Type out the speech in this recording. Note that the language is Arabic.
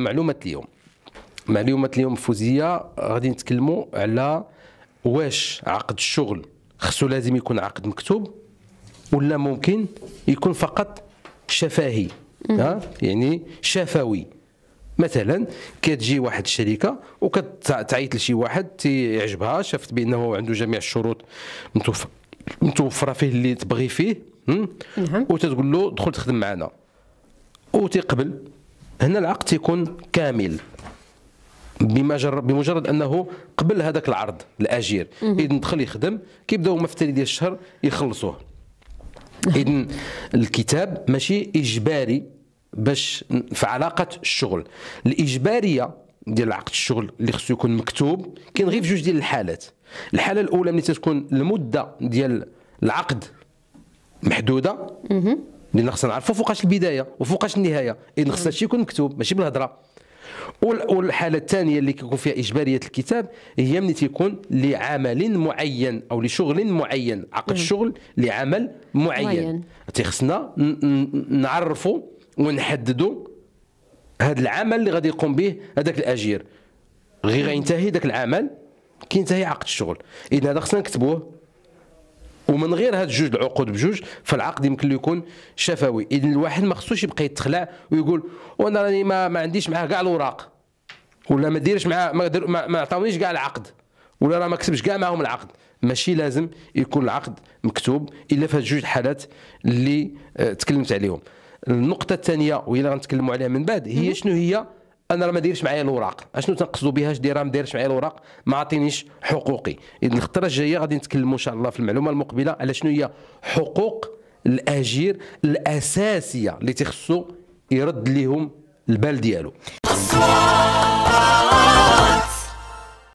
معلومه اليوم معلومه اليوم فوزيه غادي نتكلموا على واش عقد الشغل خصو لازم يكون عقد مكتوب ولا ممكن يكون فقط شفاهي ها يعني شفوي مثلا كتجي واحد الشركه وكتعيط لشي واحد تيعجبها شافت بانه عنده جميع الشروط متوفره فيه اللي تبغي فيه نعم. وتتقول له دخل تخدم معنا وتقبل هنا العقد تيكون كامل بمجرد بمجرد انه قبل هذاك العرض الاجير اذا دخل يخدم كيبداو هما في التالي ديال الشهر يخلصوه نعم. اذا الكتاب ماشي اجباري باش في علاقه الشغل الاجباريه ديال العقد الشغل اللي خصو يكون مكتوب كاين غير في جوج ديال الحالات الحاله الاولى ملي تتكون المده ديال العقد محدوده لان خصنا نعرفوا فوقاش البدايه وفوقاش النهايه اذا خص هادشي يكون مكتوب ماشي بالهضره والحاله الثانيه اللي كيكون فيها اجباريه الكتاب هي ملي تيكون لعمل معين او لشغل معين عقد الشغل لعمل معين تيخصنا نعرفوا ونحددوا هذا العمل اللي غادي يقوم به هذاك الاجير غير غينتهي ذاك العمل كينتهي عقد الشغل اذا هذا خصنا نكتبوه ومن غير هاد جوج العقود بجوج فالعقد يمكن له يكون شفوي اذا الواحد ما خصوش يبقى يتخلع ويقول وانا راني ما, ما عنديش معاه كاع الوراق ولا ما ديرش معاه ما, دير ما, ما عطاونيش كاع العقد ولا راه ما كتبش كاع معاهم العقد ماشي لازم يكون العقد مكتوب الا في هاد جوج الحالات اللي آه، تكلمت عليهم النقطه الثانيه وهي اللي غنتكلموا عليها من بعد هي شنو هي انا راه ما دايرش معايا الوراق اشنو تنقصدوا بها اش راه ما دايرش معايا الوراق ما عطينيش حقوقي اذا الخطره الجايه غادي نتكلموا ان شاء الله في المعلومه المقبله على شنو هي حقوق الاجير الاساسيه اللي تيخصو يرد لهم البال ديالو